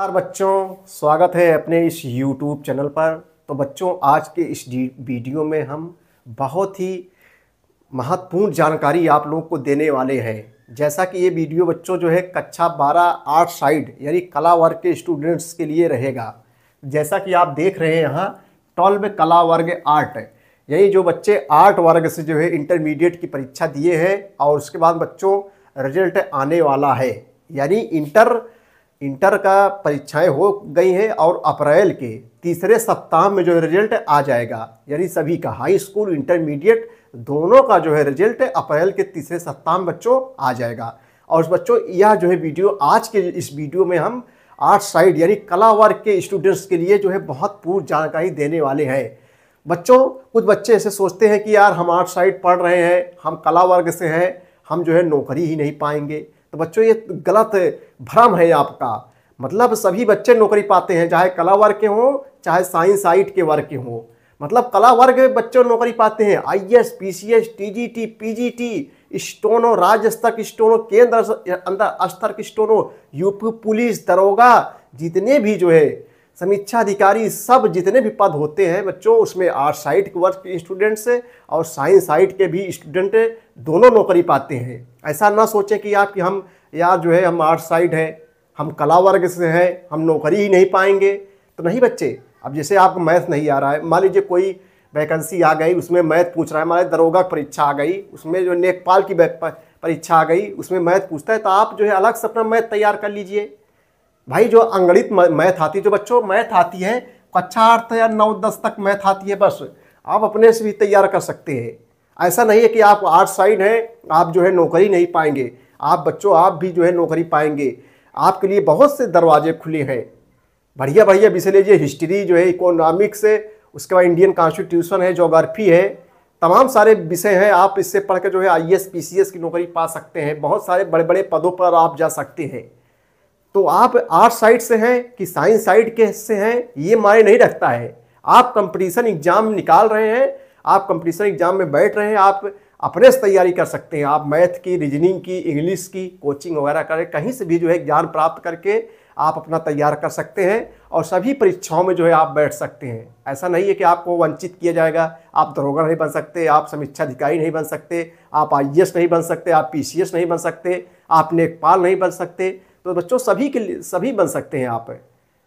नमस्कार बच्चों स्वागत है अपने इस YouTube चैनल पर तो बच्चों आज के इस वीडियो में हम बहुत ही महत्वपूर्ण जानकारी आप लोगों को देने वाले हैं जैसा कि ये वीडियो बच्चों जो है कक्षा 12 आर्ट साइड यानी कला वर्ग के स्टूडेंट्स के लिए रहेगा जैसा कि आप देख रहे हैं यहाँ ट्वेल्व कला वर्ग आर्ट यही जो बच्चे आर्ट वर्ग से जो है इंटरमीडिएट की परीक्षा दिए हैं और उसके बाद बच्चों रिजल्ट आने वाला है यानी इंटर इंटर का परीक्षाएं हो गई हैं और अप्रैल के तीसरे सप्ताह में जो है रिजल्ट आ जाएगा यानी सभी का हाई स्कूल इंटरमीडिएट दोनों का जो है रिजल्ट अप्रैल के तीसरे सप्ताह में बच्चों आ जाएगा और बच्चों यह जो है वीडियो आज के इस वीडियो में हम आर्ट साइड यानी कला वर्ग के स्टूडेंट्स के लिए जो है बहुत पूर्व जानकारी देने वाले हैं बच्चों कुछ बच्चे ऐसे सोचते हैं कि यार हम आर्ट साइड पढ़ रहे हैं हम कला वर्ग से हैं हम जो है नौकरी ही नहीं पाएंगे तो बच्चों ये गलत भ्रम है आपका मतलब सभी बच्चे नौकरी पाते हैं चाहे कला वर्ग के हों चाहे साइंस आइट के वर्ग के हों मतलब कला वर्ग में बच्चे नौकरी पाते हैं I S P C S T G T P G T steno राज्य स्तर की स्टोनो केंद्र अंदर स्तर की स्टोनो यूपी पुलिस दरोगा जितने भी जो है समीक्षा अधिकारी सब जितने भी पद होते हैं बच्चों उसमें आर्ट्स साइट वर्ग के स्टूडेंट्स और साइंस साइट के भी स्टूडेंट दोनों नौकरी पाते हैं ऐसा ना सोचें कि आप कि हम यार जो है हम आर्ट्स साइड हैं हम कला वर्ग से हैं हम नौकरी ही नहीं पाएंगे तो नहीं बच्चे अब जैसे आपको मैथ नहीं आ रहा है मान लीजिए कोई वैकेंसी आ गई उसमें मैथ पूछ रहा है मान दरोगा परीक्षा आ गई उसमें जो नेकपाल की परीक्षा आ गई उसमें मैथ पूछता है तो आप जो है अलग से अपना मैथ तैयार कर लीजिए भाई जो अंगणित मैथ आती है जो बच्चों मैथ आती है कक्षा आठ तो या नौ दस तक मैथ आती है बस आप अपने से भी तैयार कर सकते हैं ऐसा नहीं है कि आप आर्ट साइड हैं आप जो है नौकरी नहीं पाएंगे आप बच्चों आप भी जो है नौकरी पाएंगे आपके लिए बहुत से दरवाजे खुले हैं बढ़िया बढ़िया विषय लीजिए हिस्ट्री जो है इकोनॉमिक्स उसके बाद इंडियन कॉन्स्टिट्यूशन है जोग्राफी है तमाम सारे विषय हैं आप इससे पढ़ के जो है I S P C S की नौकरी पा सकते हैं बहुत सारे बड़े बड़े पदों पर आप जा सकते हैं तो आप आर्ट साइड से हैं कि साइंस साइड के से हैं ये मायने नहीं रखता है आप कंपटीशन एग्जाम निकाल रहे हैं आप कंपटीशन एग्जाम में बैठ रहे हैं आप अपने से तैयारी कर सकते हैं आप मैथ की रीजनिंग की इंग्लिश की कोचिंग वगैरह करें कहीं से भी जो है ज्ञान प्राप्त करके आप अपना तैयार कर सकते हैं और सभी परीक्षाओं में जो है आप बैठ सकते हैं ऐसा नहीं है कि आपको वंचित किया जाएगा आप दरोगा नहीं बन सकते आप समीक्षा अधिकारी नहीं बन सकते आप आई नहीं बन सकते आप पी नहीं बन सकते आप लेखपाल नहीं बन सकते तो बच्चों सभी के सभी बन सकते हैं आप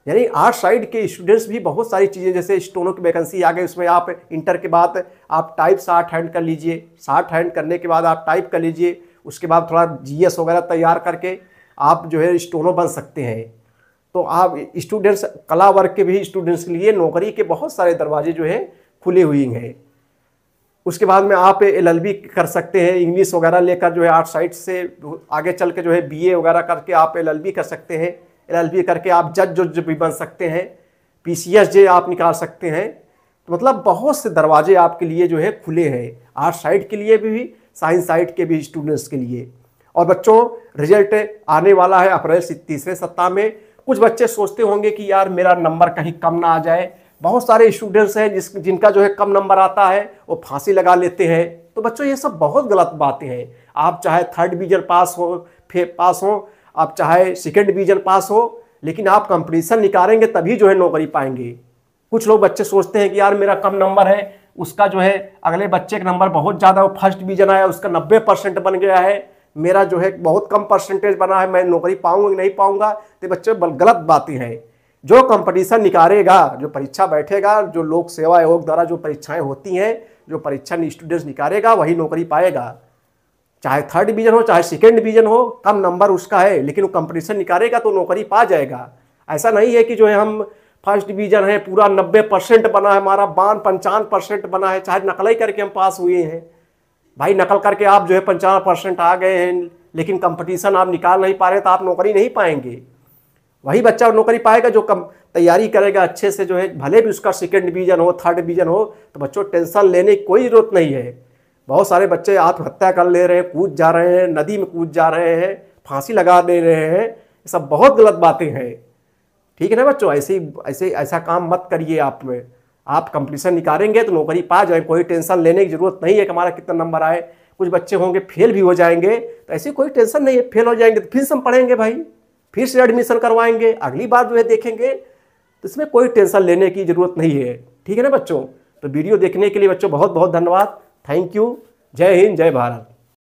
यानी आर्ट साइड के स्टूडेंट्स भी बहुत सारी चीज़ें जैसे स्टोनों की वैकेंसी आ गई उसमें आप इंटर के बाद आप टाइप साठ हैंड कर लीजिए साठ हैंड करने के बाद आप टाइप कर लीजिए उसके बाद थोड़ा जीएस वगैरह तैयार करके आप जो है स्टोनों बन सकते हैं तो आप स्टूडेंट्स कला वर्ग के भी स्टूडेंट्स के लिए नौकरी के बहुत सारे दरवाजे जो है खुले हुए हैं उसके बाद में आप एल कर सकते हैं इंग्लिश वगैरह लेकर जो है आर्ट साइड से आगे चल के जो है बीए वगैरह करके आप एल कर सकते हैं एल करके आप जज जो, जो भी बन सकते हैं पी जे आप निकाल सकते हैं तो मतलब बहुत से दरवाजे आपके लिए जो है खुले हैं आर्ट साइड के लिए भी साइंस साइड के भी स्टूडेंट्स के लिए और बच्चों रिजल्ट आने वाला है अप्रैल तीसरे सप्ताह में कुछ बच्चे सोचते होंगे कि यार मेरा नंबर कहीं कम ना आ जाए बहुत सारे स्टूडेंट्स हैं जिस जिनका जो है कम नंबर आता है वो फांसी लगा लेते हैं तो बच्चों ये सब बहुत गलत बातें हैं आप चाहे थर्ड डिवीजन पास हो फिर पास हो आप चाहे सेकेंड डिवीजन पास हो लेकिन आप कंपटीशन निकालेंगे तभी जो है नौकरी पाएंगे कुछ लोग बच्चे सोचते हैं कि यार मेरा कम नंबर है उसका जो है अगले बच्चे का नंबर बहुत ज़्यादा वो फर्स्ट डिवीजन आया उसका नब्बे परसेंट बन गया है मेरा जो है बहुत कम परसेंटेज बना है मैं नौकरी पाऊँगा नहीं पाऊँगा तो बच्चे गलत बातें हैं जो कंपटीशन निकालेगा जो परीक्षा बैठेगा जो लोक सेवा आयोग द्वारा जो परीक्षाएं होती हैं जो परीक्षा स्टूडेंट्स निकालेगा वही नौकरी पाएगा चाहे थर्ड डिवीजन हो चाहे सेकेंड डिवीजन हो कम नंबर उसका है लेकिन वो कंपटीशन निकालेगा तो नौकरी पा जाएगा ऐसा नहीं है कि जो है हम फर्स्ट डिवीजन है पूरा नब्बे परसेंट बना है हमारा बान पंचान परसेंट बना है चाहे नकल करके हम पास हुए हैं भाई नकल करके आप जो है पंचान परसेंट आ गए हैं लेकिन कंपटीशन आप निकाल नहीं पा रहे तो आप नौकरी नहीं पाएंगे वही बच्चा नौकरी पाएगा जो कम तैयारी करेगा अच्छे से जो है भले भी उसका सेकेंड डिवीजन हो थर्ड डिवीजन हो तो बच्चों टेंशन लेने की कोई जरूरत नहीं है बहुत सारे बच्चे आत्महत्या कर ले रहे हैं कूद जा रहे हैं नदी में कूद जा रहे हैं फांसी लगा दे रहे हैं ये सब बहुत गलत बातें हैं ठीक है ना बच्चों ऐसे ऐसे ऐसा काम मत करिए आप में आप कंपटीशन निकालेंगे तो नौकरी पा जाए कोई टेंशन लेने की जरूरत नहीं है कि हमारा कितना नंबर आए कुछ बच्चे होंगे फेल भी हो जाएंगे तो ऐसी कोई टेंशन नहीं है फेल हो जाएंगे तो फिर से हम पढ़ेंगे भाई फिर से एडमिशन करवाएंगे अगली बार जो है देखेंगे तो इसमें कोई टेंशन लेने की ज़रूरत नहीं है ठीक है ना बच्चों तो वीडियो देखने के लिए बच्चों बहुत बहुत धन्यवाद थैंक यू जय हिंद जय भारत